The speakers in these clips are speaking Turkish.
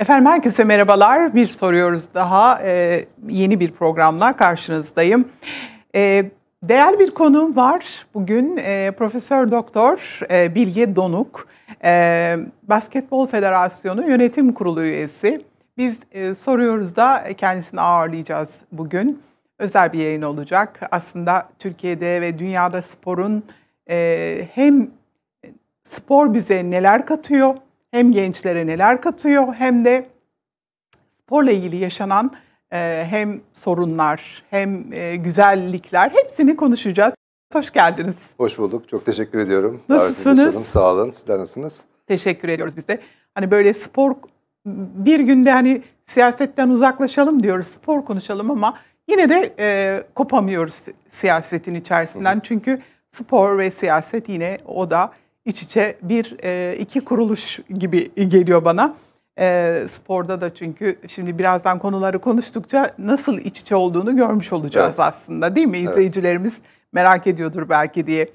Efendim herkese merhabalar. Bir soruyoruz daha. Ee, yeni bir programla karşınızdayım. Ee, değerli bir konuğum var bugün. E, Profesör Doktor e, Bilge Donuk, e, Basketbol Federasyonu Yönetim Kurulu üyesi. Biz e, soruyoruz da kendisini ağırlayacağız bugün. Özel bir yayın olacak. Aslında Türkiye'de ve dünyada sporun e, hem spor bize neler katıyor hem gençlere neler katıyor hem de sporla ilgili yaşanan e, hem sorunlar hem e, güzellikler hepsini konuşacağız. Hoş geldiniz. Hoş bulduk. Çok teşekkür ediyorum. Nasılsınız? Sağ olun. Sizler nasılsınız? Teşekkür ediyoruz biz de. Hani böyle spor bir günde hani siyasetten uzaklaşalım diyoruz, spor konuşalım ama yine de e, kopamıyoruz siyasetin içerisinden. Hı hı. Çünkü spor ve siyaset yine o da iç içe bir e, iki kuruluş gibi geliyor bana. E, sporda da çünkü şimdi birazdan konuları konuştukça nasıl iç içe olduğunu görmüş olacağız evet. aslında değil mi? İzleyicilerimiz evet. merak ediyordur belki diye.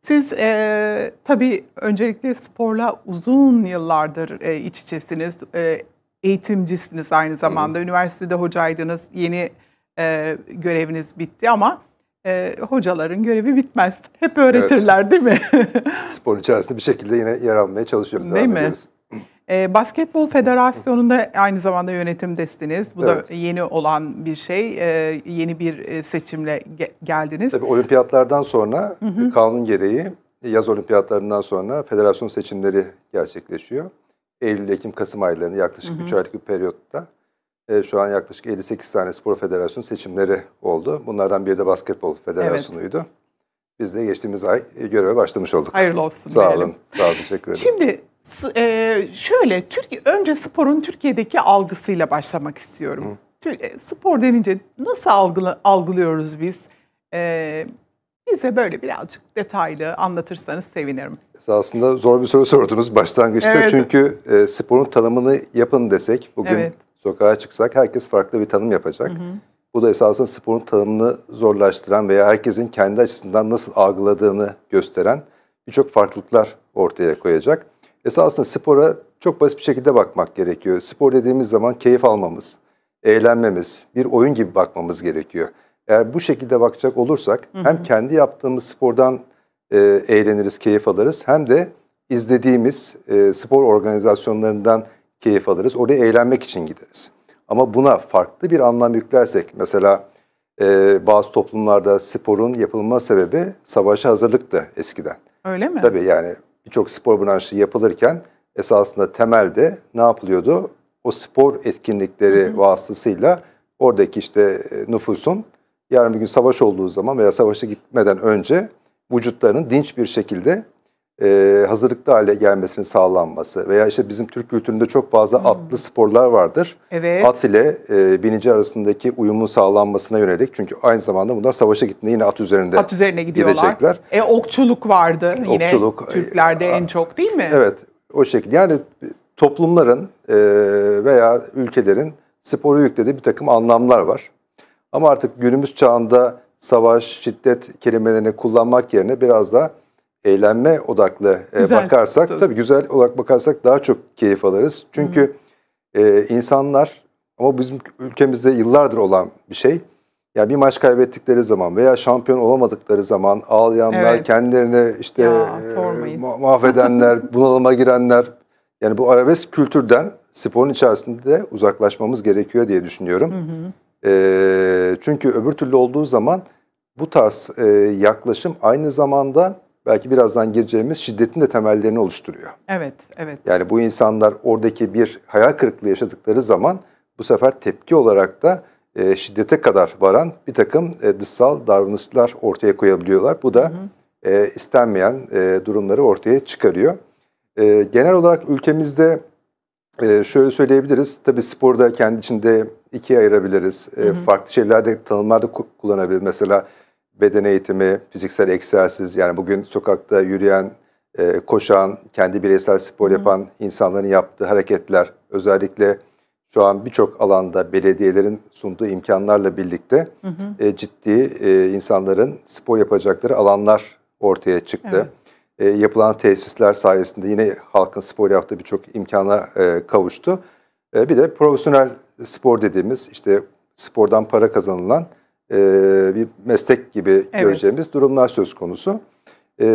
Siz e, tabii öncelikle sporla uzun yıllardır e, iç içesiniz, e, eğitimcisiniz aynı zamanda. Hı. Üniversitede hocaydınız, yeni e, göreviniz bitti ama e, hocaların görevi bitmez. Hep öğretirler evet. değil mi? Spor içerisinde bir şekilde yine yer almaya çalışıyoruz. Değil mi? E, Basketbol Federasyonu'nda aynı zamanda yönetimdesiniz. Bu evet. da yeni olan bir şey. E, yeni bir e, seçimle ge- geldiniz. Tabii olimpiyatlardan sonra hı hı. kanun gereği yaz olimpiyatlarından sonra federasyon seçimleri gerçekleşiyor. Eylül, Ekim, Kasım aylarında yaklaşık hı hı. 3 aylık bir periyotta e, şu an yaklaşık 58 tane spor federasyonu seçimleri oldu. Bunlardan biri de basketbol federasyonuydu. Evet. Biz de geçtiğimiz ay e, göreve başlamış olduk. Hayırlı olsun. Sağ diyelim. olun. Sağ olun. Teşekkür ederim. Şimdi e, şöyle Türkiye önce sporun Türkiye'deki algısıyla başlamak istiyorum. Hı. E, spor denince nasıl algıla, algılıyoruz biz? E, bize böyle birazcık detaylı anlatırsanız sevinirim. Aslında zor bir soru sordunuz başlangıçta. Evet. Çünkü e, sporun tanımını yapın desek bugün evet sokağa çıksak herkes farklı bir tanım yapacak. Hı hı. Bu da esasında sporun tanımını zorlaştıran veya herkesin kendi açısından nasıl algıladığını gösteren birçok farklılıklar ortaya koyacak. Esasında spora çok basit bir şekilde bakmak gerekiyor. Spor dediğimiz zaman keyif almamız, eğlenmemiz, bir oyun gibi bakmamız gerekiyor. Eğer bu şekilde bakacak olursak hı hı. hem kendi yaptığımız spordan e, eğleniriz, keyif alırız hem de izlediğimiz e, spor organizasyonlarından keyif alırız. Oraya eğlenmek için gideriz. Ama buna farklı bir anlam yüklersek mesela e, bazı toplumlarda sporun yapılma sebebi savaşa hazırlıktı eskiden. Öyle mi? Tabii yani birçok spor branşı yapılırken esasında temelde ne yapılıyordu? O spor etkinlikleri Hı -hı. vasıtasıyla oradaki işte e, nüfusun yarın bir gün savaş olduğu zaman veya savaşa gitmeden önce vücutlarının dinç bir şekilde e, hazırlıklı hale gelmesinin sağlanması veya işte bizim Türk kültüründe çok fazla hmm. atlı sporlar vardır. Evet. At ile e, binici arasındaki uyumun sağlanmasına yönelik çünkü aynı zamanda bunlar savaşa gittiğinde yine at üzerinde at üzerine gidiyorlar. gidecekler. E, okçuluk vardı e, yine okçuluk, e, Türklerde e, en çok değil mi? Evet o şekilde yani toplumların e, veya ülkelerin sporu yüklediği bir takım anlamlar var. Ama artık günümüz çağında savaş, şiddet kelimelerini kullanmak yerine biraz da eğlenme odaklı e, güzel, bakarsak tabii. güzel olarak bakarsak daha çok keyif alırız. Çünkü e, insanlar ama bizim ülkemizde yıllardır olan bir şey. Yani bir maç kaybettikleri zaman veya şampiyon olamadıkları zaman ağlayanlar, evet. kendilerini işte ya, e, mahvedenler, bunalıma girenler. Yani bu arabesk kültürden sporun içerisinde uzaklaşmamız gerekiyor diye düşünüyorum. Hı hı. E, çünkü öbür türlü olduğu zaman bu tarz e, yaklaşım aynı zamanda belki birazdan gireceğimiz şiddetin de temellerini oluşturuyor. Evet, evet. Yani bu insanlar oradaki bir hayal kırıklığı yaşadıkları zaman bu sefer tepki olarak da e, şiddete kadar varan bir takım e, dışsal davranışlar ortaya koyabiliyorlar. Bu da E, istenmeyen e, durumları ortaya çıkarıyor. E, genel olarak ülkemizde e, şöyle söyleyebiliriz. Tabii sporda kendi içinde ikiye ayırabiliriz. E, Farklı şeylerde tanımlarda kullanabiliriz. Mesela beden eğitimi, fiziksel egzersiz yani bugün sokakta yürüyen, e, koşan, kendi bireysel spor yapan Hı. insanların yaptığı hareketler özellikle şu an birçok alanda belediyelerin sunduğu imkanlarla birlikte hı E, ciddi e, insanların spor yapacakları alanlar ortaya çıktı. Evet. E, yapılan tesisler sayesinde yine halkın spor yaptığı birçok imkana e, kavuştu. E, bir de profesyonel spor dediğimiz işte spordan para kazanılan e, bir meslek gibi evet. göreceğimiz durumlar söz konusu. E,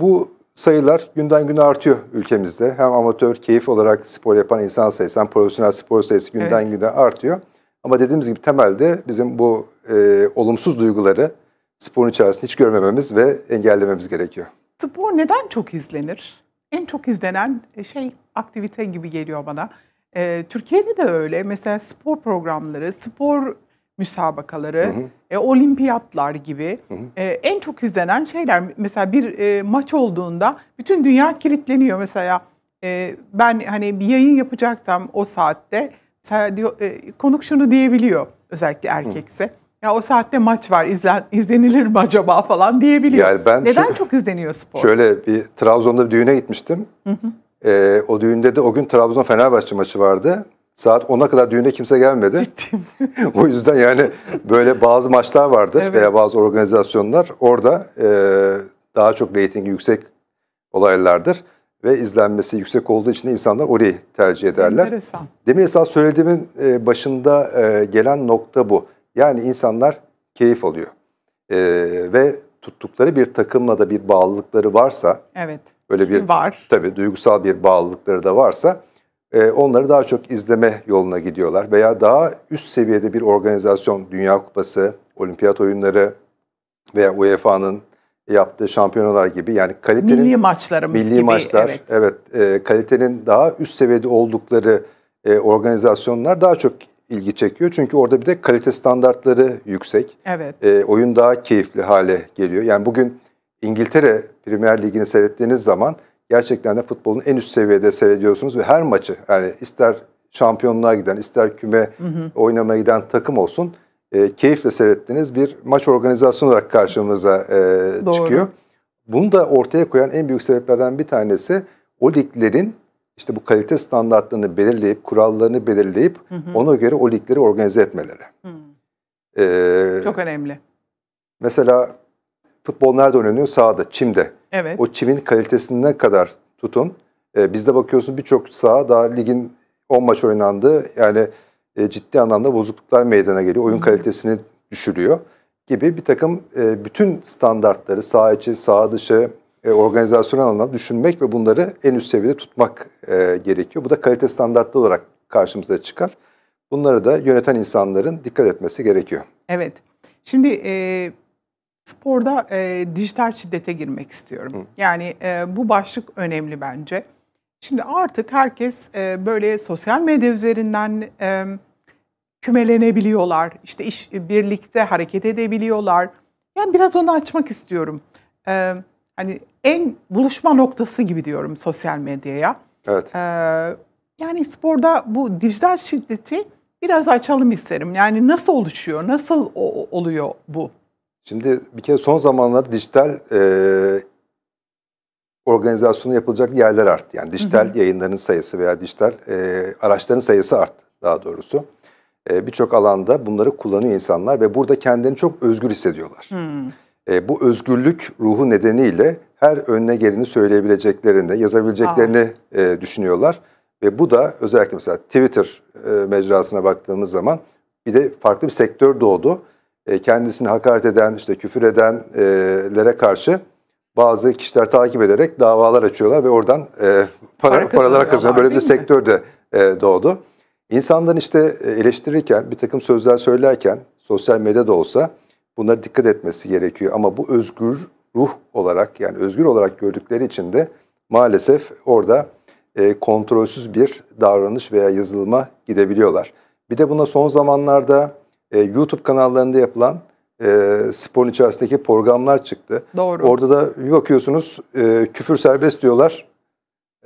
bu sayılar günden güne artıyor ülkemizde. Hem amatör, keyif olarak spor yapan insan sayısı hem profesyonel spor sayısı günden evet. güne artıyor. Ama dediğimiz gibi temelde bizim bu e, olumsuz duyguları sporun içerisinde hiç görmememiz ve engellememiz gerekiyor. Spor neden çok izlenir? En çok izlenen e, şey aktivite gibi geliyor bana. E, Türkiye'de de öyle. Mesela spor programları, spor müsabakaları, hı hı. E, olimpiyatlar gibi hı hı. E, en çok izlenen şeyler. Mesela bir e, maç olduğunda bütün dünya kilitleniyor. Mesela e, ben hani bir yayın yapacaksam o saatte mesela diyor, e, konuk şunu diyebiliyor özellikle erkekse. Hı. Ya o saatte maç var izlen, izlenilir mi acaba falan diyebiliyor. Yani ben Neden şu, çok izleniyor spor? Şöyle bir Trabzon'da bir düğüne gitmiştim. Hı hı. E, o düğünde de o gün Trabzon Fenerbahçe maçı vardı. Saat 10'a kadar düğüne kimse gelmedi. Ciddi mi? o yüzden yani böyle bazı maçlar vardır evet. veya bazı organizasyonlar orada e, daha çok reytingi yüksek olaylardır. Ve izlenmesi yüksek olduğu için insanlar orayı tercih ederler. Enteresan. Demin esas söylediğimin e, başında e, gelen nokta bu. Yani insanlar keyif alıyor. E, ve tuttukları bir takımla da bir bağlılıkları varsa, evet. öyle bir var. tabii duygusal bir bağlılıkları da varsa ee, onları daha çok izleme yoluna gidiyorlar veya daha üst seviyede bir organizasyon Dünya Kupası, Olimpiyat Oyunları veya UEFA'nın yaptığı şampiyonalar gibi yani kalitenin milli maçlarımız milli gibi maçlar evet, evet e, kalitenin daha üst seviyede oldukları e, organizasyonlar daha çok ilgi çekiyor. Çünkü orada bir de kalite standartları yüksek. Evet. E, oyun daha keyifli hale geliyor. Yani bugün İngiltere Premier Ligi'ni seyrettiğiniz zaman gerçekten de futbolun en üst seviyede seyrediyorsunuz ve her maçı yani ister şampiyonluğa giden ister küme hı hı. oynamaya giden takım olsun e, keyifle seyrettiğiniz bir maç organizasyonu olarak karşımıza e, çıkıyor. Bunu da ortaya koyan en büyük sebeplerden bir tanesi o liglerin işte bu kalite standartlarını belirleyip, kurallarını belirleyip hı hı. ona göre o ligleri organize etmeleri. Hı. Ee, Çok önemli. Mesela futbol nerede oynanıyor? Sahada, çimde. Evet. O çimin kalitesine kadar tutun. E, ee, bizde bakıyorsun, birçok saha daha ligin 10 maç oynandığı Yani e, ciddi anlamda bozukluklar meydana geliyor. Oyun Hı. kalitesini düşürüyor gibi bir takım e, bütün standartları saha içi, saha dışı, e, organizasyonel anlamda düşünmek ve bunları en üst seviyede tutmak e, gerekiyor. Bu da kalite standartlı olarak karşımıza çıkar. Bunları da yöneten insanların dikkat etmesi gerekiyor. Evet. Şimdi e, Sporda e, dijital şiddete girmek istiyorum. Hı. Yani e, bu başlık önemli bence. Şimdi artık herkes e, böyle sosyal medya üzerinden e, kümelenebiliyorlar. İşte iş birlikte hareket edebiliyorlar. Yani biraz onu açmak istiyorum. E, hani en buluşma noktası gibi diyorum sosyal medyaya. Evet. E, yani sporda bu dijital şiddeti biraz açalım isterim. Yani nasıl oluşuyor, nasıl oluyor bu? Şimdi bir kere son zamanlarda dijital e, organizasyonu yapılacak yerler arttı. Yani dijital hı hı. yayınların sayısı veya dijital e, araçların sayısı arttı daha doğrusu. E, Birçok alanda bunları kullanıyor insanlar ve burada kendini çok özgür hissediyorlar. Hı. E, bu özgürlük ruhu nedeniyle her önüne geleni söyleyebileceklerini, yazabileceklerini e, düşünüyorlar. Ve bu da özellikle mesela Twitter e, mecrasına baktığımız zaman bir de farklı bir sektör doğdu. E, kendisini hakaret eden, işte küfür edenlere karşı bazı kişiler takip ederek davalar açıyorlar ve oradan e, para, Para paralara kazanıyor. Böyle bir sektör de e, doğdu. İnsanların işte eleştirirken, bir takım sözler söylerken, sosyal medya da olsa bunlara dikkat etmesi gerekiyor. Ama bu özgür ruh olarak yani özgür olarak gördükleri için de maalesef orada e, kontrolsüz bir davranış veya yazılıma gidebiliyorlar. Bir de buna son zamanlarda e, YouTube kanallarında yapılan e, sporun içerisindeki programlar çıktı. Doğru. Orada da bir bakıyorsunuz e, küfür serbest diyorlar.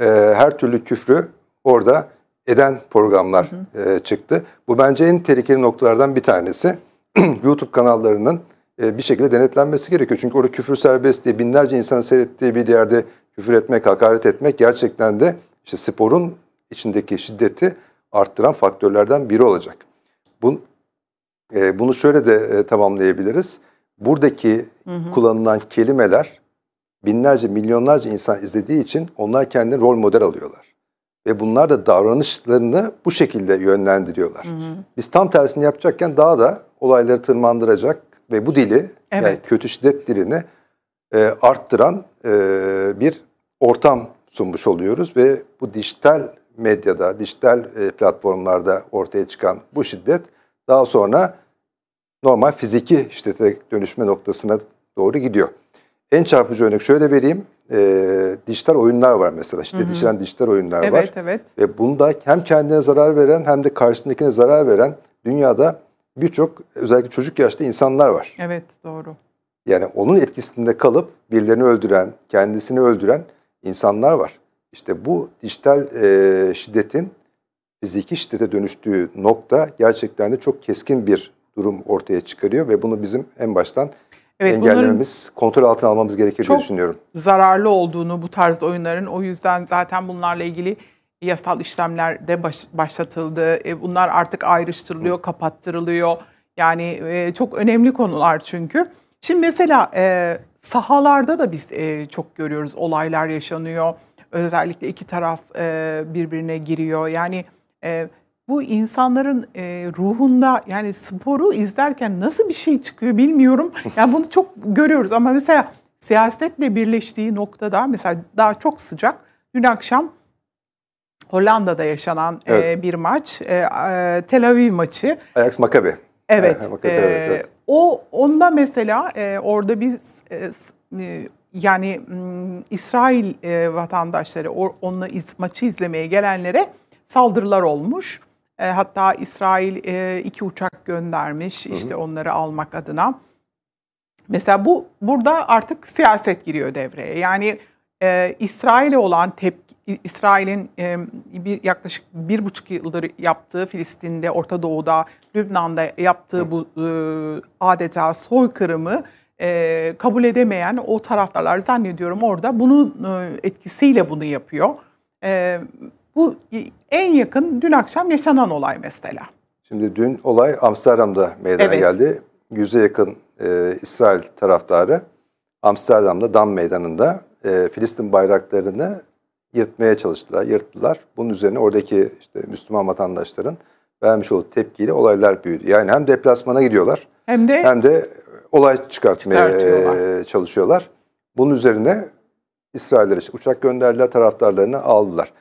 E, her türlü küfrü orada eden programlar hı hı. E, çıktı. Bu bence en tehlikeli noktalardan bir tanesi. YouTube kanallarının e, bir şekilde denetlenmesi gerekiyor. Çünkü orada küfür serbest diye binlerce insan seyrettiği bir yerde küfür etmek, hakaret etmek gerçekten de işte sporun içindeki şiddeti arttıran faktörlerden biri olacak. Bu ee, bunu şöyle de e, tamamlayabiliriz. Buradaki hı hı. kullanılan kelimeler binlerce, milyonlarca insan izlediği için onlar kendini rol model alıyorlar. Ve bunlar da davranışlarını bu şekilde yönlendiriyorlar. Hı hı. Biz tam tersini yapacakken daha da olayları tırmandıracak ve bu dili, evet. yani kötü şiddet dilini e, arttıran e, bir ortam sunmuş oluyoruz. Ve bu dijital medyada, dijital e, platformlarda ortaya çıkan bu şiddet daha sonra normal fiziki şiddete dönüşme noktasına doğru gidiyor. En çarpıcı örnek şöyle vereyim. E, dijital oyunlar var mesela. Şiddet işte içeren dijital oyunlar evet, var. Evet, evet. Ve bunda hem kendine zarar veren hem de karşısındakine zarar veren dünyada birçok özellikle çocuk yaşta insanlar var. Evet, doğru. Yani onun etkisinde kalıp birilerini öldüren, kendisini öldüren insanlar var. İşte bu dijital e, şiddetin fiziki şiddete dönüştüğü nokta gerçekten de çok keskin bir durum ortaya çıkarıyor ve bunu bizim en baştan evet, engellememiz, kontrol altına almamız gerekir diye düşünüyorum. zararlı olduğunu bu tarz oyunların o yüzden zaten bunlarla ilgili yasal işlemler de baş, başlatıldı. E, bunlar artık ayrıştırılıyor, Hı. kapattırılıyor. Yani e, çok önemli konular çünkü. Şimdi mesela e, sahalarda da biz e, çok görüyoruz olaylar yaşanıyor. Özellikle iki taraf e, birbirine giriyor. Yani e, bu insanların e, ruhunda yani sporu izlerken nasıl bir şey çıkıyor bilmiyorum. Yani bunu çok görüyoruz ama mesela siyasetle birleştiği noktada mesela daha çok sıcak. Dün akşam Hollanda'da yaşanan e, evet. e, bir maç, e, e, Tel Aviv maçı. Ajax Maccabi. Evet. e, O onda mesela e, orada bir e, e, yani m, İsrail e, vatandaşları or, onunla iz, maçı izlemeye gelenlere saldırılar olmuş. E, hatta İsrail e, iki uçak göndermiş işte onları almak adına. Mesela bu burada artık siyaset giriyor devreye. Yani e, İsrail'e olan tepki, İsrail'in e, bir yaklaşık bir buçuk yıldır yaptığı Filistin'de, Orta Doğu'da, Lübnan'da yaptığı bu e, adeta soykırımı e, kabul edemeyen o taraftarlar zannediyorum orada bunun e, etkisiyle bunu yapıyor. E, bu en yakın dün akşam yaşanan olay mesela. Şimdi dün olay Amsterdam'da meydana evet. geldi. Yüze yakın e, İsrail taraftarı Amsterdam'da Dam Meydanı'nda e, Filistin bayraklarını yırtmaya çalıştılar, yırttılar. Bunun üzerine oradaki işte Müslüman vatandaşların vermiş olduğu tepkiyle olaylar büyüdü. Yani hem deplasmana gidiyorlar hem de hem de olay çıkartmaya e, çalışıyorlar. Bunun üzerine İsrail'e işte uçak gönderdiler, taraftarlarını aldılar.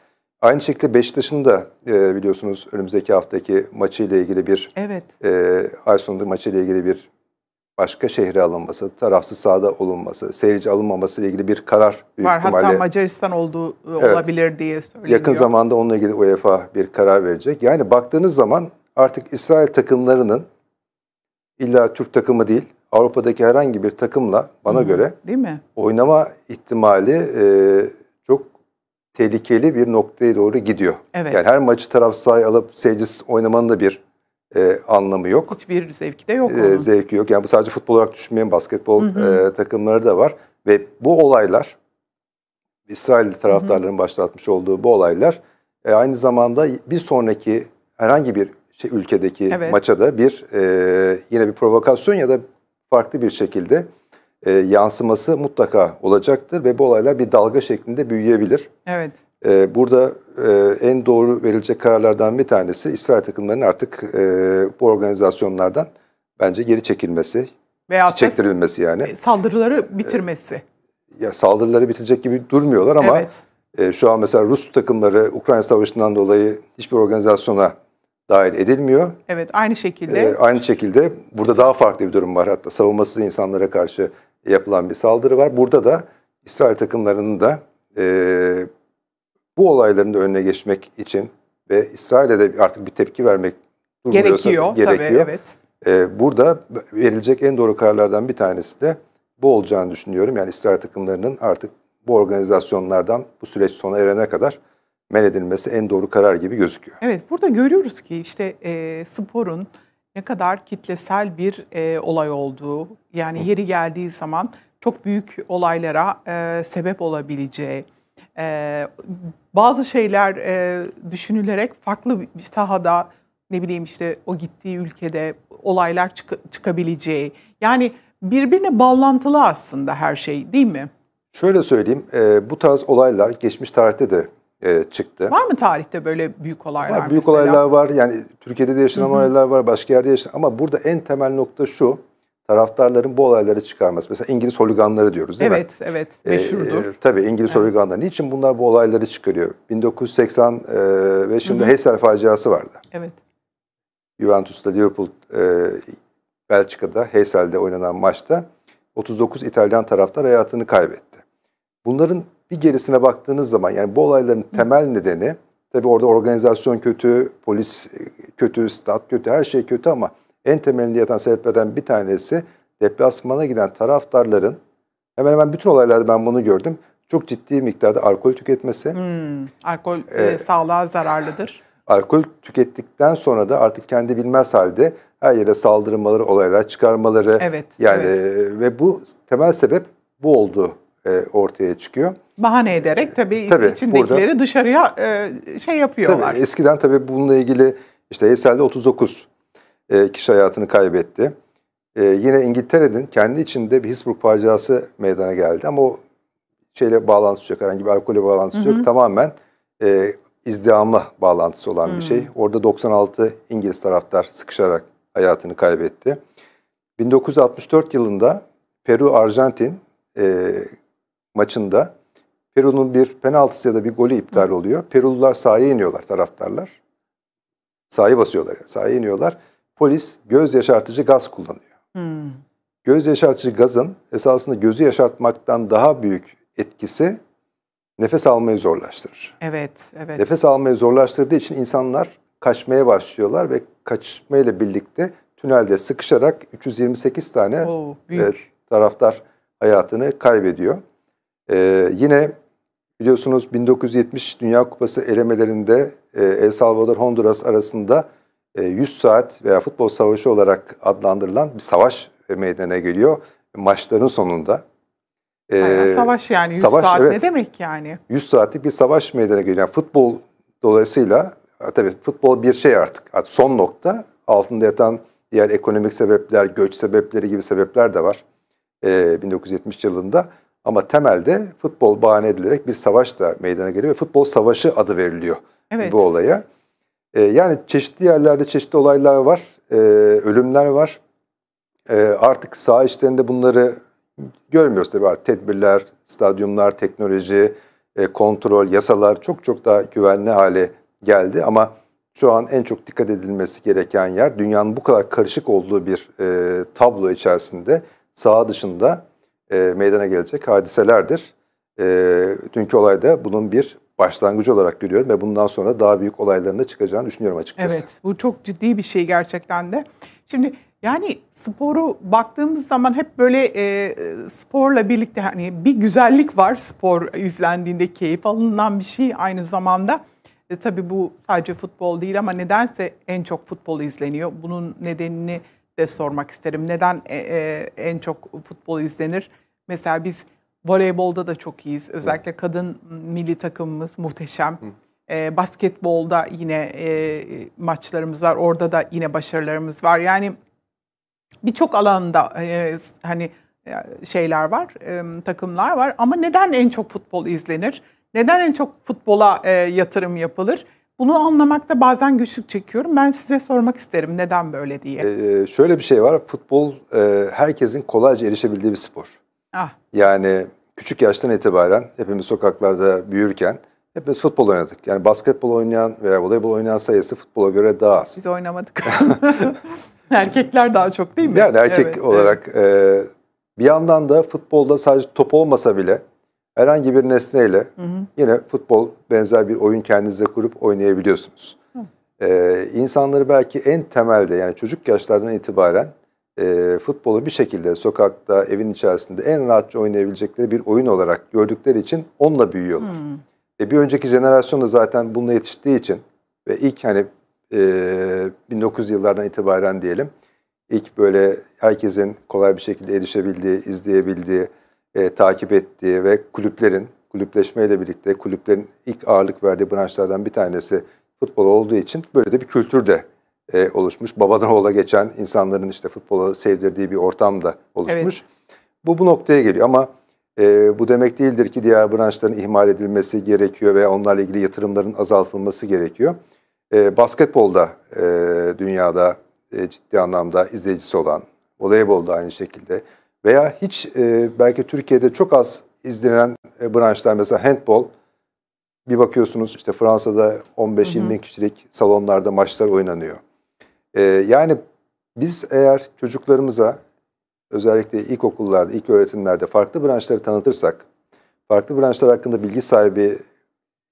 Aynı şekilde Beşiktaş'ın da e, biliyorsunuz önümüzdeki haftaki maçıyla ilgili bir evet. e, ay sonunda maçıyla ilgili bir başka şehre alınması, tarafsız sahada olunması, seyirci alınmaması ile ilgili bir karar büyük var. Ihtimalle, hatta Macaristan olduğu e, evet, olabilir diye söyleniyor. Yakın zamanda onunla ilgili UEFA bir karar verecek. Yani baktığınız zaman artık İsrail takımlarının illa Türk takımı değil, Avrupa'daki herhangi bir takımla bana Hı, göre değil mi? oynama ihtimali e, tehlikeli bir noktaya doğru gidiyor. Evet. Yani her maçı tarafsız alıp seyircisi oynamanın da bir e, anlamı yok. Hiçbir zevki de yok. E, zevki yok. Yani bu sadece futbol olarak düşünmeyen basketbol hı hı. E, takımları da var. Ve bu olaylar, İsrail taraftarların hı hı. başlatmış olduğu bu olaylar e, aynı zamanda bir sonraki herhangi bir şey, ülkedeki evet. maça da bir e, yine bir provokasyon ya da farklı bir şekilde e, yansıması mutlaka olacaktır ve bu olaylar bir dalga şeklinde büyüyebilir. Evet. E, burada e, en doğru verilecek kararlardan bir tanesi İsrail takımlarının artık e, bu organizasyonlardan bence geri çekilmesi, Veya çektirilmesi yani. E, saldırıları bitirmesi. E, ya saldırıları bitirecek gibi durmuyorlar ama evet. e, şu an mesela Rus takımları Ukrayna Savaşı'ndan dolayı hiçbir organizasyona dahil edilmiyor. Evet aynı şekilde. E, aynı şekilde burada daha farklı bir durum var hatta savunmasız insanlara karşı yapılan bir saldırı var. Burada da İsrail takımlarının da e, bu olayların da önüne geçmek için ve İsrail'e de artık bir tepki vermek gerekiyor. gerekiyor. Tabii, evet. E, burada verilecek en doğru kararlardan bir tanesi de bu olacağını düşünüyorum. Yani İsrail takımlarının artık bu organizasyonlardan bu süreç sona erene kadar men edilmesi en doğru karar gibi gözüküyor. Evet burada görüyoruz ki işte e, sporun ne kadar kitlesel bir e, olay olduğu, yani yeri geldiği zaman çok büyük olaylara e, sebep olabileceği, e, bazı şeyler e, düşünülerek farklı bir sahada, ne bileyim işte o gittiği ülkede olaylar çık- çıkabileceği, yani birbirine bağlantılı aslında her şey değil mi? Şöyle söyleyeyim, e, bu tarz olaylar geçmiş tarihte de e, çıktı. Var mı tarihte böyle büyük olaylar? Var, mesela? büyük olaylar var. Yani Türkiye'de de yaşanan Hı-hı. olaylar var, başka yerde yaşanan. Ama burada en temel nokta şu. Taraftarların bu olayları çıkarması. Mesela İngiliz holiganları diyoruz değil evet, mi? Evet, evet. E, Meşhurdur. Ee, tabii İngiliz evet. holiganları. Niçin bunlar bu olayları çıkarıyor? 1980 e, ve şimdi Heysel faciası vardı. Evet. Juventus'ta Liverpool e, Belçika'da Heysel'de oynanan maçta 39 İtalyan taraftar hayatını kaybetti. Bunların bir gerisine baktığınız zaman yani bu olayların temel nedeni tabii orada organizasyon kötü, polis e, kötü, stat kötü, her şey kötü ama en temelinde yatan sebeplerden bir tanesi deplasmana giden taraftarların hemen hemen bütün olaylarda ben bunu gördüm. Çok ciddi miktarda alkol tüketmesi. Hmm, alkol e, e sağlığa zararlıdır. Alkol tükettikten sonra da artık kendi bilmez halde her yere saldırmaları, olaylar çıkarmaları. Evet. Yani evet. ve bu temel sebep bu oldu e, ortaya çıkıyor bahane ederek tabii, tabii içindekileri burada, dışarıya e, şey yapıyorlar. Tabii, eskiden tabii bununla ilgili işte Esel'de 39 e, kişi hayatını kaybetti. E, yine İngiltere'nin kendi içinde bir Hisbrook faciası meydana geldi ama o şeyle bağlantısı yok. Herhangi bir alkolle bağlantısı Hı -hı. yok. Tamamen e, izdihamla bağlantısı olan Hı -hı. bir şey. Orada 96 İngiliz taraftar sıkışarak hayatını kaybetti. 1964 yılında Peru-Arjantin e, maçında Peru'nun bir penaltısı ya da bir golü iptal oluyor. Perulular sahaya iniyorlar taraftarlar. Sahaya basıyorlar yani sahaya iniyorlar. Polis göz yaşartıcı gaz kullanıyor. Hmm. Göz yaşartıcı gazın esasında gözü yaşartmaktan daha büyük etkisi nefes almayı zorlaştırır. Evet, evet. Nefes almayı zorlaştırdığı için insanlar kaçmaya başlıyorlar ve kaçmayla birlikte tünelde sıkışarak 328 tane Oo, büyük. taraftar hayatını kaybediyor. E, yine Biliyorsunuz 1970 Dünya Kupası elemelerinde e, El Salvador Honduras arasında 100 e, saat veya futbol savaşı olarak adlandırılan bir savaş meydana geliyor maçların sonunda. Ee, savaş yani 100 savaş, saat evet, ne demek yani? 100 saatlik bir savaş meydana geliyor. Yani futbol dolayısıyla tabii futbol bir şey artık, artık son nokta altında yatan diğer ekonomik sebepler, göç sebepleri gibi sebepler de var e, 1970 yılında. Ama temelde futbol bahane edilerek bir savaş da meydana geliyor ve futbol savaşı adı veriliyor evet. bu olaya. Ee, yani çeşitli yerlerde çeşitli olaylar var, e, ölümler var. E, artık sağ işlerinde bunları görmüyoruz tabii artık. Tedbirler, stadyumlar, teknoloji, e, kontrol, yasalar çok çok daha güvenli hale geldi. Ama şu an en çok dikkat edilmesi gereken yer dünyanın bu kadar karışık olduğu bir e, tablo içerisinde sağ dışında e, meydana gelecek hadiselerdir. E, dünkü olayda bunun bir başlangıcı olarak görüyorum ve bundan sonra daha büyük olayların da çıkacağını düşünüyorum açıkçası. Evet bu çok ciddi bir şey gerçekten de. Şimdi yani sporu baktığımız zaman hep böyle e, sporla birlikte hani bir güzellik var spor izlendiğinde keyif alınan bir şey aynı zamanda. E, tabii bu sadece futbol değil ama nedense en çok futbol izleniyor. Bunun nedenini de sormak isterim. Neden e, e, en çok futbol izlenir? Mesela biz voleybolda da çok iyiyiz. Özellikle Hı. kadın milli takımımız muhteşem. E, basketbolda yine e, maçlarımız var. Orada da yine başarılarımız var. Yani birçok alanda e, hani e, şeyler var, e, takımlar var. Ama neden en çok futbol izlenir? Neden en çok futbola e, yatırım yapılır? Bunu anlamakta bazen güçlük çekiyorum. Ben size sormak isterim neden böyle diye. Ee, şöyle bir şey var. Futbol e, herkesin kolayca erişebildiği bir spor. Ah. Yani küçük yaştan itibaren hepimiz sokaklarda büyürken hepimiz futbol oynadık. Yani basketbol oynayan veya voleybol oynayan sayısı futbola göre daha az. Biz oynamadık. Erkekler daha çok değil mi? Yani erkek evet, olarak evet. E, bir yandan da futbolda sadece top olmasa bile herhangi bir nesneyle hı hı. yine futbol benzer bir oyun kendinize kurup oynayabiliyorsunuz. Hı. E, insanları belki en temelde yani çocuk yaşlardan itibaren e, futbolu bir şekilde sokakta, evin içerisinde en rahatça oynayabilecekleri bir oyun olarak gördükleri için onunla büyüyorlar. Hmm. Ve bir önceki jenerasyon da zaten bununla yetiştiği için ve ilk hani e, 1900 yıllardan itibaren diyelim ilk böyle herkesin kolay bir şekilde erişebildiği, izleyebildiği, e, takip ettiği ve kulüplerin kulüpleşmeyle birlikte kulüplerin ilk ağırlık verdiği branşlardan bir tanesi futbol olduğu için böyle de bir kültür de e, oluşmuş. Babadan oğula geçen insanların işte futbolu sevdirdiği bir ortam da oluşmuş. Evet. Bu bu noktaya geliyor ama e, bu demek değildir ki diğer branşların ihmal edilmesi gerekiyor veya onlarla ilgili yatırımların azaltılması gerekiyor. E, basketbolda e, dünyada e, ciddi anlamda izleyicisi olan, voleybolda aynı şekilde veya hiç e, belki Türkiye'de çok az izlenen e, branşlar mesela handball. Bir bakıyorsunuz işte Fransa'da 15-20 bin kişilik salonlarda maçlar oynanıyor. E, yani biz eğer çocuklarımıza özellikle ilkokullarda, ilk öğretimlerde farklı branşları tanıtırsak, farklı branşlar hakkında bilgi sahibi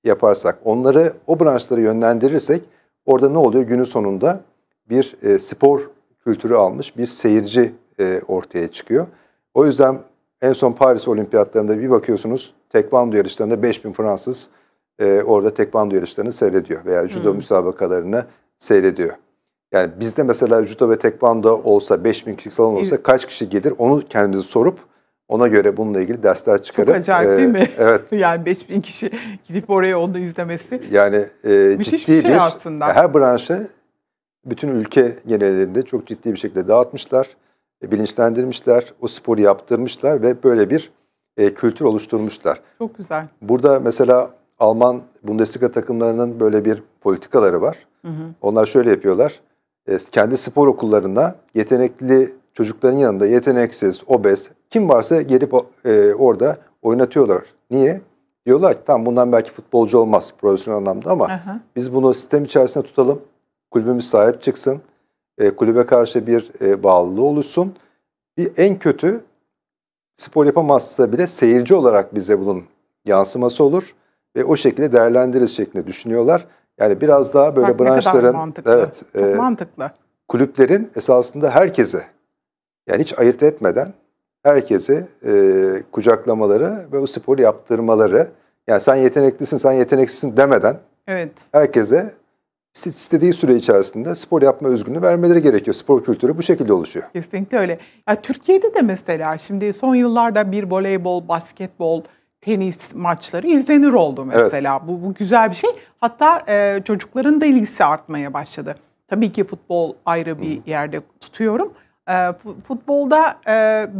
yaparsak, onları o branşları yönlendirirsek orada ne oluyor? Günün sonunda bir e, spor kültürü almış bir seyirci e, ortaya çıkıyor. O yüzden en son Paris olimpiyatlarında bir bakıyorsunuz tekvando yarışlarında 5000 Fransız e, orada tekvando yarışlarını seyrediyor veya judo hmm. müsabakalarını seyrediyor. Yani bizde mesela judo ve tekvando olsa 5000 kişilik salon olsa kaç kişi gelir onu kendimizi sorup ona göre bununla ilgili dersler çıkarıp. Çok acayip e, değil mi? Evet. yani 5000 kişi gidip oraya onu izlemesi. Yani e, ciddi bir, şey bir aslında. her branşı bütün ülke genelinde çok ciddi bir şekilde dağıtmışlar, e, bilinçlendirmişler, o sporu yaptırmışlar ve böyle bir e, kültür oluşturmuşlar. Çok güzel. Burada mesela Alman Bundesliga takımlarının böyle bir politikaları var. Hı hı. Onlar şöyle yapıyorlar. E, kendi spor okullarında yetenekli çocukların yanında yeteneksiz, obez kim varsa gelip e, orada oynatıyorlar. Niye? Diyorlar ki tamam bundan belki futbolcu olmaz profesyonel anlamda ama Aha. biz bunu sistem içerisinde tutalım. Kulübümüz sahip çıksın. E, kulübe karşı bir e, bağlılığı oluşsun. Bir en kötü spor yapamazsa bile seyirci olarak bize bunun yansıması olur. Ve o şekilde değerlendiririz şeklinde düşünüyorlar. Yani biraz daha böyle Bak, branşların mantıklı. evet Çok e, mantıklı. Kulüplerin esasında herkese yani hiç ayırt etmeden herkesi e, kucaklamaları ve o spor yaptırmaları yani sen yeteneklisin sen yeteneksizsin demeden evet. herkese istediği süre içerisinde spor yapma özgürlüğünü vermeleri gerekiyor. Spor kültürü bu şekilde oluşuyor. Kesinlikle öyle. Ya Türkiye'de de mesela şimdi son yıllarda bir voleybol, basketbol, tenis maçları izlenir oldu mesela. Evet. Bu, bu güzel bir şey. Hatta e, çocukların da ilgisi artmaya başladı. Tabii ki futbol ayrı bir Hı. yerde tutuyorum. E, futbolda e,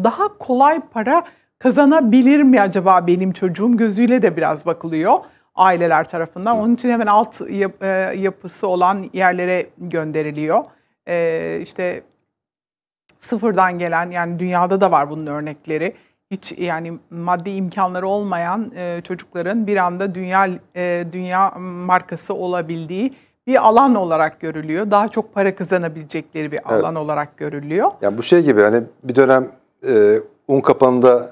daha kolay para kazanabilir mi acaba benim çocuğum gözüyle de biraz bakılıyor aileler tarafından. Onun için hemen alt yap, e, yapısı olan yerlere gönderiliyor. E, işte sıfırdan gelen yani dünyada da var bunun örnekleri hiç yani maddi imkanları olmayan e, çocukların bir anda dünya e, dünya markası olabildiği bir alan olarak görülüyor. Daha çok para kazanabilecekleri bir evet. alan olarak görülüyor. Yani bu şey gibi hani bir dönem e, un kapanında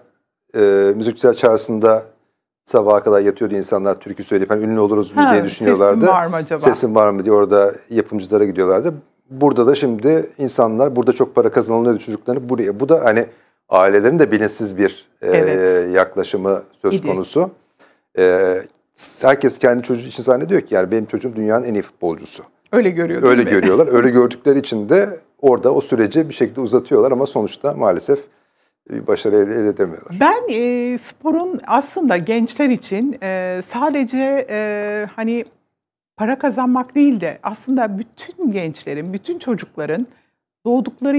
e, müzikçiler çağrısında sabaha kadar yatıyordu insanlar türkü söyleyip hani ünlü oluruz ha, diye düşünüyorlardı. Sesim var mı acaba? Sesim var mı diye orada yapımcılara gidiyorlardı. Burada da şimdi insanlar burada çok para kazanılıyor çocuklarını buraya. Bu da hani ailelerin de bilinçsiz bir e, evet. yaklaşımı söz İdi. konusu. E, herkes kendi çocuğu için zannediyor ki yani benim çocuğum dünyanın en iyi futbolcusu. Öyle görüyorlar. Öyle mi? görüyorlar. Öyle gördükleri için de orada o süreci bir şekilde uzatıyorlar ama sonuçta maalesef bir başarı elde edemiyorlar. Ben e, sporun aslında gençler için e, sadece e, hani para kazanmak değil de aslında bütün gençlerin, bütün çocukların doğdukları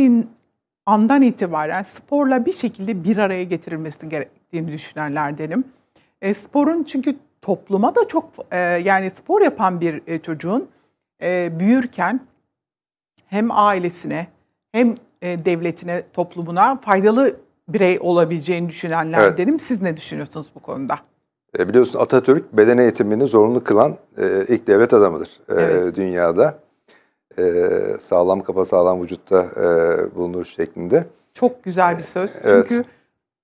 andan itibaren sporla bir şekilde bir araya getirilmesi gerektiğini düşünenlerdenim. E, sporun çünkü topluma da çok e, yani spor yapan bir e, çocuğun e, büyürken hem ailesine hem e, devletine toplumuna faydalı birey olabileceğini düşünenlerdenim. Evet. Siz ne düşünüyorsunuz bu konuda? E, biliyorsun Atatürk beden eğitimini zorunlu kılan e, ilk devlet adamıdır e, evet. dünyada e, sağlam kafa sağlam vücutta e, bulunur şeklinde. Çok güzel bir e, söz. Evet. Çünkü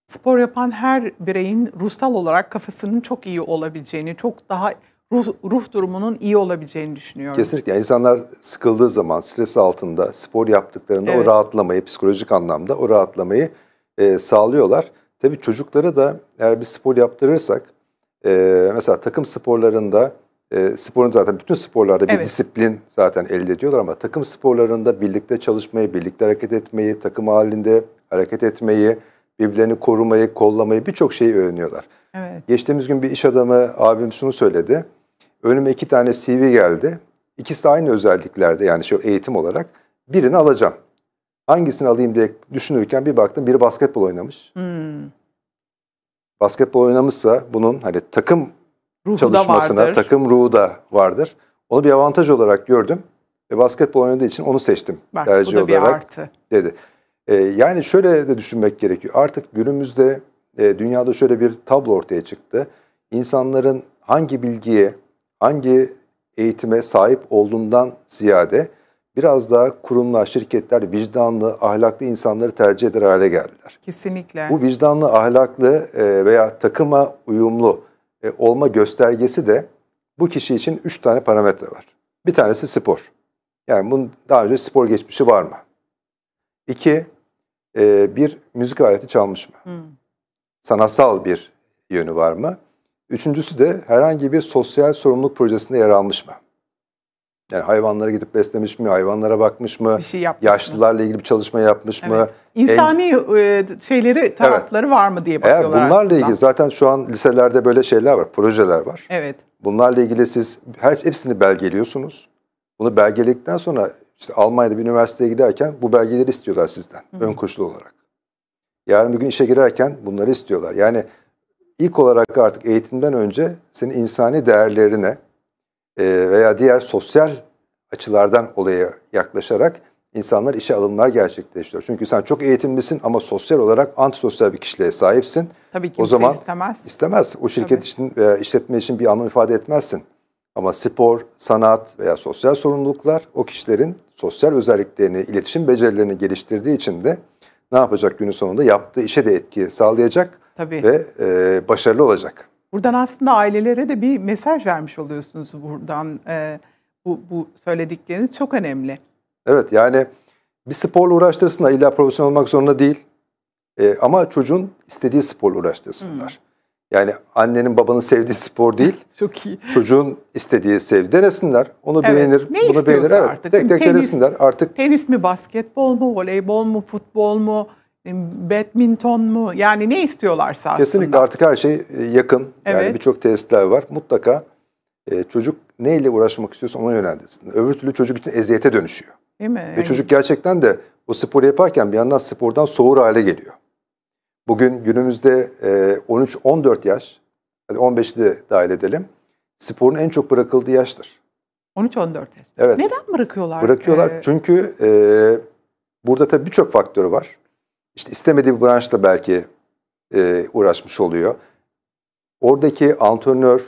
spor yapan her bireyin ruhsal olarak kafasının çok iyi olabileceğini, çok daha ruh, ruh durumunun iyi olabileceğini düşünüyorum. Kesinlikle. Yani insanlar sıkıldığı zaman, stres altında, spor yaptıklarında evet. o rahatlamayı, psikolojik anlamda o rahatlamayı e, sağlıyorlar. Tabii çocuklara da eğer bir spor yaptırırsak, e, mesela takım sporlarında e, sporun zaten bütün sporlarda bir evet. disiplin zaten elde ediyorlar ama takım sporlarında birlikte çalışmayı, birlikte hareket etmeyi, takım halinde hareket etmeyi, birbirlerini korumayı, kollamayı birçok şeyi öğreniyorlar. Evet. Geçtiğimiz gün bir iş adamı abim şunu söyledi. Önüme iki tane CV geldi. İkisi de aynı özelliklerde yani şu şey, eğitim olarak. Birini alacağım. Hangisini alayım diye düşünürken bir baktım biri basketbol oynamış. Hmm. Basketbol oynamışsa bunun hani takım ruhu çalışmasına, vardır. takım ruhu da vardır. Onu bir avantaj olarak gördüm ve basketbol oynadığı için onu seçtim. Bak bu da bir olarak, artı. Dedi. Ee, yani şöyle de düşünmek gerekiyor. Artık günümüzde e, dünyada şöyle bir tablo ortaya çıktı. İnsanların hangi bilgiye, hangi eğitime sahip olduğundan ziyade biraz daha kurumlar, şirketler vicdanlı, ahlaklı insanları tercih eder hale geldiler. Kesinlikle. Bu vicdanlı, ahlaklı e, veya takıma uyumlu e, olma göstergesi de bu kişi için üç tane parametre var. Bir tanesi spor. Yani bunun daha önce spor geçmişi var mı? İki, e, bir müzik aleti çalmış mı? Hmm. Sanatsal bir yönü var mı? Üçüncüsü de herhangi bir sosyal sorumluluk projesinde yer almış mı? Yani hayvanlara gidip beslemiş mi, hayvanlara bakmış mı, bir şey yapmış yaşlılarla mı? ilgili bir çalışma yapmış evet. mı? İnsani en... şeyleri, tarafları evet. var mı diye bakıyorlar Eğer bunlarla aslında. ilgili zaten şu an liselerde böyle şeyler var, projeler var. Evet. Bunlarla ilgili siz her, hepsini belgeliyorsunuz. Bunu belgeledikten sonra işte Almanya'da bir üniversiteye giderken bu belgeleri istiyorlar sizden Hı. ön koşul olarak. Yarın bir gün işe girerken bunları istiyorlar. Yani ilk olarak artık eğitimden önce senin insani değerlerine, e, veya diğer sosyal açılardan olaya yaklaşarak insanlar işe alımlar gerçekleştiriyor. Çünkü sen çok eğitimlisin ama sosyal olarak antisosyal bir kişiliğe sahipsin. Tabii ki o zaman istemez. İstemez. O şirket Tabii. için veya işletme için bir anlam ifade etmezsin. Ama spor, sanat veya sosyal sorumluluklar o kişilerin sosyal özelliklerini, iletişim becerilerini geliştirdiği için de ne yapacak günün sonunda yaptığı işe de etki sağlayacak Tabii. ve e, başarılı olacak. Buradan aslında ailelere de bir mesaj vermiş oluyorsunuz buradan. E, bu, bu söyledikleriniz çok önemli. Evet yani bir sporla uğraştırsınlar. İlla profesyonel olmak zorunda değil. E, ama çocuğun istediği sporla uğraştırsınlar. Hmm. Yani annenin babanın sevdiği spor değil. Çok iyi. Çocuğun istediği sevdi denesinler. Onu evet. beğenir, ne bunu beğenir. Evet. Artık. Tek tek hani tenis, denesinler. Artık tenis mi, basketbol mu, voleybol mu, futbol mu? badminton mu? Yani ne istiyorlarsa aslında. Kesinlikle artık her şey e, yakın. Evet. Yani birçok tesisler var. Mutlaka e, çocuk neyle uğraşmak istiyorsa ona yöneldirsin. Öbür türlü çocuk için eziyete dönüşüyor. Değil mi? Ve evet. çocuk gerçekten de o sporu yaparken bir yandan spordan soğur hale geliyor. Bugün günümüzde 13-14 e, yaş, hadi 15'i de dahil edelim, sporun en çok bırakıldığı yaştır. 13-14 yaş. Evet. Neden bırakıyorlar? Bırakıyorlar ee... çünkü e, burada tabii birçok faktörü var işte istemediği bir branşla belki e, uğraşmış oluyor. Oradaki antrenörün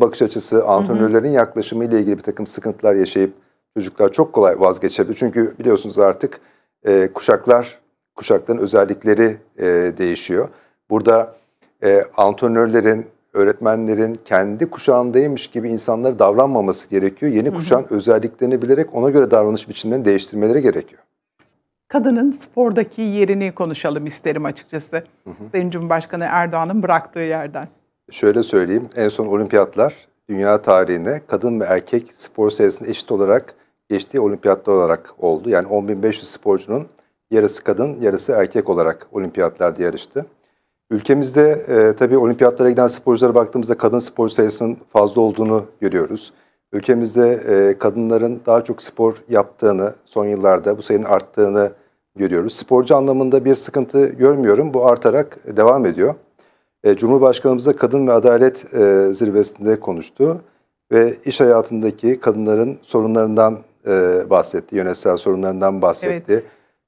bakış açısı, antrenörlerin yaklaşımı ile ilgili bir takım sıkıntılar yaşayıp çocuklar çok kolay vazgeçebilir. Çünkü biliyorsunuz artık e, kuşaklar, kuşakların özellikleri e, değişiyor. Burada e, antrenörlerin, öğretmenlerin kendi kuşağındaymış gibi insanlara davranmaması gerekiyor. Yeni kuşağın hı özelliklerini bilerek ona göre davranış biçimlerini değiştirmeleri gerekiyor kadının spordaki yerini konuşalım isterim açıkçası. Hı hı. Sayın Cumhurbaşkanı Erdoğan'ın bıraktığı yerden. Şöyle söyleyeyim, en son olimpiyatlar dünya tarihine kadın ve erkek spor sayısında eşit olarak geçtiği olimpiyatlar olarak oldu. Yani 10.500 sporcunun yarısı kadın, yarısı erkek olarak olimpiyatlarda yarıştı. Ülkemizde e, tabii olimpiyatlara giden sporculara baktığımızda kadın spor sayısının fazla olduğunu görüyoruz. Ülkemizde e, kadınların daha çok spor yaptığını, son yıllarda bu sayının arttığını görüyoruz. Sporcu anlamında bir sıkıntı görmüyorum. Bu artarak devam ediyor. E, Cumhurbaşkanımız da Kadın ve Adalet e, zirvesinde konuştu ve iş hayatındaki kadınların sorunlarından e, bahsetti, yönetsel sorunlarından bahsetti. Evet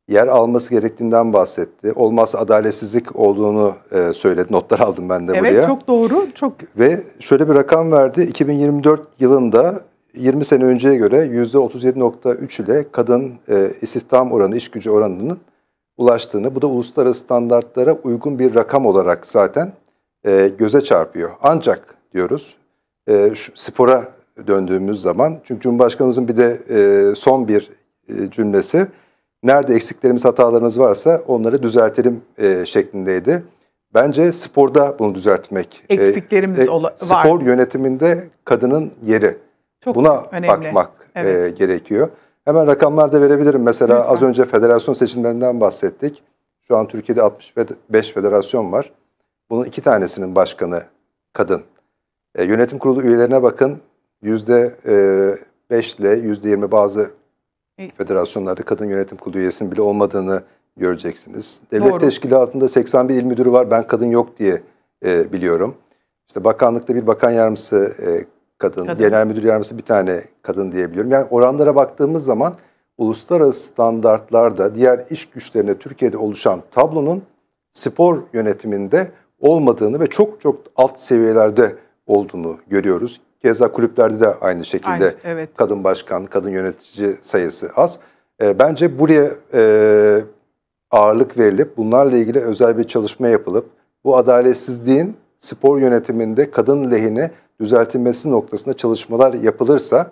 yer alması gerektiğinden bahsetti. Olmazsa adaletsizlik olduğunu e, söyledi. Notlar aldım ben de evet, buraya. Evet çok doğru. çok. Ve şöyle bir rakam verdi. 2024 yılında 20 sene önceye göre %37.3 ile kadın e, istihdam oranı, iş gücü oranının ulaştığını, bu da uluslararası standartlara uygun bir rakam olarak zaten e, göze çarpıyor. Ancak diyoruz e, şu, spora döndüğümüz zaman, çünkü Cumhurbaşkanımızın bir de e, son bir e, cümlesi, Nerede eksiklerimiz, hatalarımız varsa onları düzeltelim e, şeklindeydi. Bence sporda bunu düzeltmek. E, eksiklerimiz e, var. Spor yönetiminde kadının yeri. Çok Buna önemli. bakmak e, evet. e, gerekiyor. Hemen rakamlar da verebilirim. Mesela Lütfen. az önce federasyon seçimlerinden bahsettik. Şu an Türkiye'de 65 federasyon var. Bunun iki tanesinin başkanı kadın. E, yönetim kurulu üyelerine bakın. yüzde %5 e, ile yüzde %20 bazı e, Federasyonlarda kadın yönetim kurulu üyesinin bile olmadığını göreceksiniz. Devlet Doğru. teşkilatında 81 il müdürü var. Ben kadın yok diye e, biliyorum. İşte bakanlıkta bir bakan yardımcısı e, kadın, kadın, genel müdür yardımcısı bir tane kadın diyebiliyorum. Yani oranlara baktığımız zaman uluslararası standartlarda diğer iş güçlerine Türkiye'de oluşan tablonun spor yönetiminde olmadığını ve çok çok alt seviyelerde olduğunu görüyoruz. Keza kulüplerde de aynı şekilde aynı, evet. kadın başkan, kadın yönetici sayısı az. E, bence buraya e, ağırlık verilip bunlarla ilgili özel bir çalışma yapılıp bu adaletsizliğin spor yönetiminde kadın lehine düzeltilmesi noktasında çalışmalar yapılırsa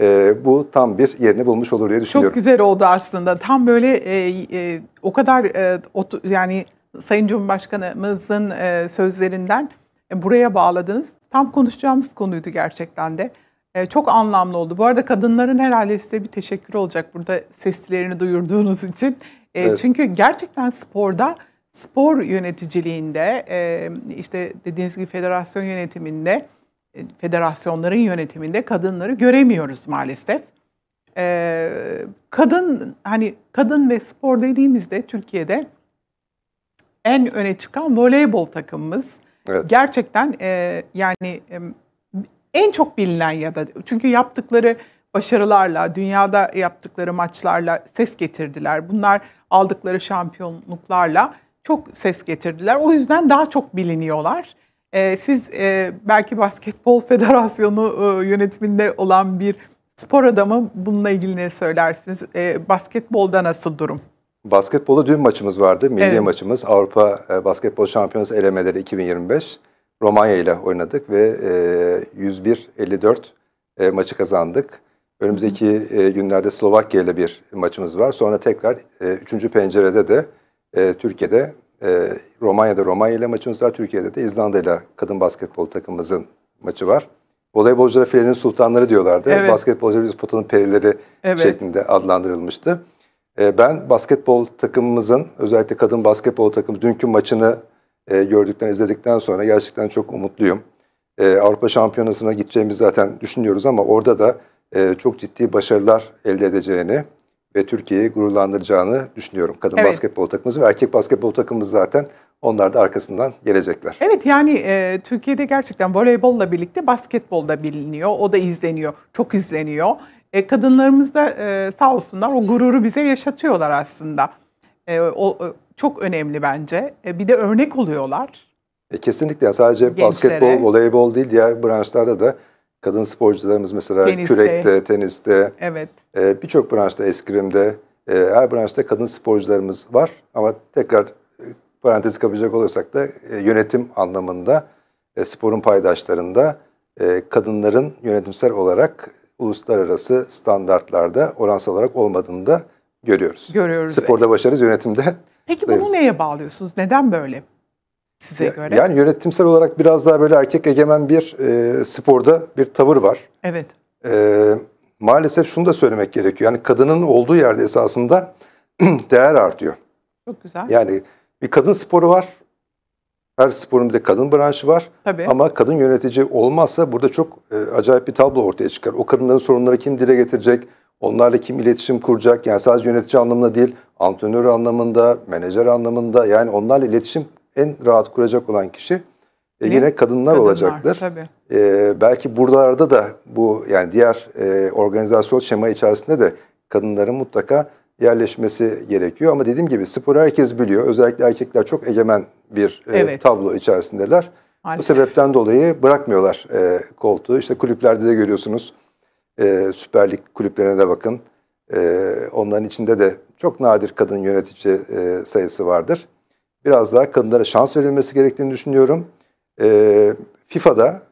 e, bu tam bir yerini bulmuş olur diye düşünüyorum. Çok güzel oldu aslında. Tam böyle e, e, o kadar e, otu, yani Sayın Cumhurbaşkanımızın e, sözlerinden e, buraya bağladınız. Tam konuşacağımız konuydu gerçekten de. E, çok anlamlı oldu. Bu arada kadınların herhalde size bir teşekkür olacak burada seslerini duyurduğunuz için. E, evet. Çünkü gerçekten sporda spor yöneticiliğinde işte dediğiniz gibi federasyon yönetiminde federasyonların yönetiminde kadınları göremiyoruz maalesef. kadın hani kadın ve spor dediğimizde Türkiye'de en öne çıkan voleybol takımımız. Evet. Gerçekten e, yani e, en çok bilinen ya da çünkü yaptıkları başarılarla, dünyada yaptıkları maçlarla ses getirdiler. Bunlar aldıkları şampiyonluklarla çok ses getirdiler. O yüzden daha çok biliniyorlar. E, siz e, belki Basketbol Federasyonu e, yönetiminde olan bir spor adamı bununla ilgili ne söylersiniz? E, basketbolda nasıl durum? Basketbolu dün maçımız vardı. Milli evet. maçımız Avrupa e, Basketbol Şampiyonası elemeleri 2025. Romanya ile oynadık ve e, 101-54 e, maçı kazandık. Önümüzdeki e, günlerde Slovakya ile bir maçımız var. Sonra tekrar e, üçüncü pencerede de e, Türkiye'de Romanya'da Romanya ile maçımız var. Türkiye'de de İzlanda ile kadın basketbol takımımızın maçı var. Voleybolculara filenin sultanları diyorlardı. Evet. Basketbolculara biz potanın perileri evet. şeklinde adlandırılmıştı. Ee, ben basketbol takımımızın özellikle kadın basketbol takımımız dünkü maçını e, gördükten izledikten sonra gerçekten çok umutluyum. Ee, Avrupa Şampiyonası'na gideceğimizi zaten düşünüyoruz ama orada da e, çok ciddi başarılar elde edeceğini ve Türkiye'yi gururlandıracağını düşünüyorum. Kadın evet. basketbol takımımız ve erkek basketbol takımımız zaten onlar da arkasından gelecekler. Evet yani e, Türkiye'de gerçekten voleybolla birlikte basketbol da biliniyor. O da izleniyor. Çok izleniyor. E, kadınlarımız da e, sağ olsunlar o gururu bize yaşatıyorlar aslında. E, o e, çok önemli bence. E, bir de örnek oluyorlar. E, kesinlikle sadece Gençlere. basketbol, voleybol değil diğer branşlarda da kadın sporcularımız mesela teniste. kürekte, teniste, evet. e, birçok branşta eskrimde, e, her branşta kadın sporcularımız var. Ama tekrar e, parantezi kapayacak olursak da e, yönetim anlamında, e, sporun paydaşlarında e, kadınların yönetimsel olarak uluslararası standartlarda oransal olarak olmadığını da görüyoruz. Görüyoruz. Sporda başarız, yönetimde Peki zayıfız. bunu neye bağlıyorsunuz? Neden böyle size ya, göre? Yani yönetimsel olarak biraz daha böyle erkek egemen bir e, sporda bir tavır var. Evet. E, maalesef şunu da söylemek gerekiyor. Yani kadının olduğu yerde esasında değer artıyor. Çok güzel. Yani bir kadın sporu var her sporun bir de kadın branşı var. Tabii. Ama kadın yönetici olmazsa burada çok e, acayip bir tablo ortaya çıkar. O kadınların sorunları kim dile getirecek? Onlarla kim iletişim kuracak? Yani sadece yönetici anlamında değil, antrenör anlamında, menajer anlamında yani onlarla iletişim en rahat kuracak olan kişi e, yine kadınlar, kadınlar olacaktır. Tabii. E, belki buralarda da bu yani diğer e, organizasyon şema içerisinde de kadınların mutlaka yerleşmesi gerekiyor. Ama dediğim gibi spor herkes biliyor. Özellikle erkekler çok egemen bir e, evet. e, tablo içerisindeler. Maalesef. Bu sebepten dolayı bırakmıyorlar e, koltuğu. İşte kulüplerde de görüyorsunuz. E, Süper Lig kulüplerine de bakın. E, onların içinde de çok nadir kadın yönetici e, sayısı vardır. Biraz daha kadınlara şans verilmesi gerektiğini düşünüyorum. E, FIFA'da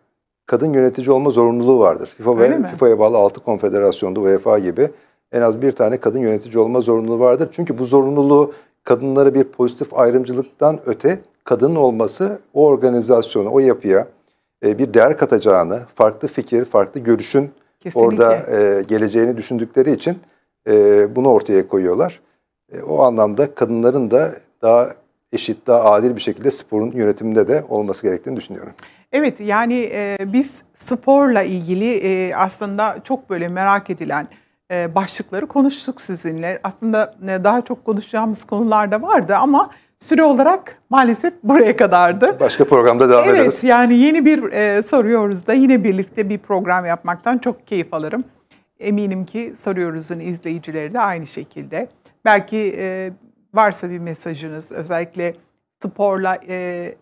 kadın yönetici olma zorunluluğu vardır. FIFA ve FIFA'ya bağlı 6 konfederasyonda UEFA gibi en az bir tane kadın yönetici olma zorunluluğu vardır. Çünkü bu zorunluluğu kadınlara bir pozitif ayrımcılıktan öte kadın olması o organizasyona, o yapıya e, bir değer katacağını, farklı fikir, farklı görüşün Kesinlikle. orada e, geleceğini düşündükleri için e, bunu ortaya koyuyorlar. O anlamda kadınların da daha eşit, daha adil bir şekilde sporun yönetiminde de olması gerektiğini düşünüyorum. Evet yani biz sporla ilgili aslında çok böyle merak edilen e, başlıkları konuştuk sizinle. Aslında e, daha çok konuşacağımız konular da vardı ama süre olarak maalesef buraya kadardı. Başka programda devam evet, ederiz. Evet yani yeni bir e, soruyoruz da yine birlikte bir program yapmaktan çok keyif alırım. Eminim ki soruyoruzun izleyicileri de aynı şekilde. Belki varsa bir mesajınız özellikle sporla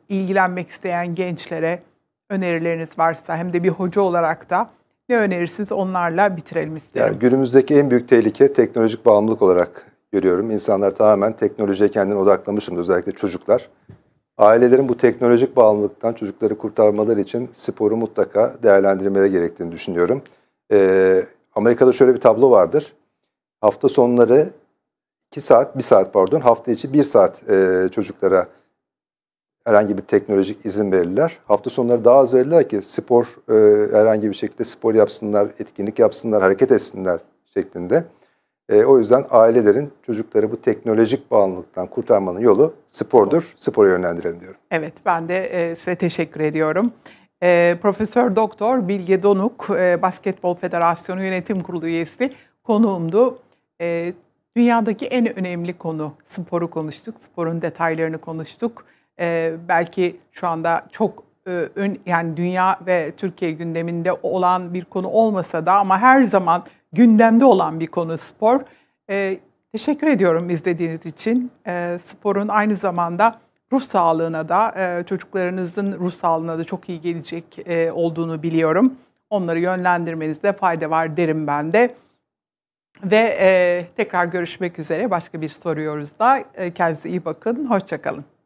ilgilenmek isteyen gençlere önerileriniz varsa hem de bir hoca olarak da ne önerirsiniz onlarla bitirelim isterim. Yani günümüzdeki en büyük tehlike teknolojik bağımlılık olarak görüyorum. İnsanlar tamamen teknolojiye kendini odaklamışım özellikle çocuklar. Ailelerin bu teknolojik bağımlılıktan çocukları kurtarmaları için sporu mutlaka değerlendirmeye gerektiğini düşünüyorum. Ee, Amerika'da şöyle bir tablo vardır. Hafta sonları 2 saat, 1 saat pardon, hafta içi 1 saat e, çocuklara herhangi bir teknolojik izin verirler. Hafta sonları daha az verirler ki spor e, herhangi bir şekilde spor yapsınlar, etkinlik yapsınlar, hareket etsinler şeklinde. E, o yüzden ailelerin çocukları bu teknolojik bağımlılıktan kurtarmanın yolu spordur. Spor. Spora yönlendirelim diyorum. Evet ben de e, size teşekkür ediyorum. E, Profesör Doktor Bilge Donuk, e, Basketbol Federasyonu Yönetim Kurulu üyesi konuğumdu. E, dünyadaki en önemli konu sporu konuştuk, sporun detaylarını konuştuk e, belki şu anda çok e, ön, yani dünya ve Türkiye gündeminde olan bir konu olmasa da ama her zaman gündemde olan bir konu spor. E, teşekkür ediyorum izlediğiniz için. E, sporun aynı zamanda ruh sağlığına da e, çocuklarınızın ruh sağlığına da çok iyi gelecek e, olduğunu biliyorum. Onları yönlendirmenizde fayda var derim ben de. Ve e, tekrar görüşmek üzere başka bir soruyoruz da. E, kendinize iyi bakın, hoşçakalın.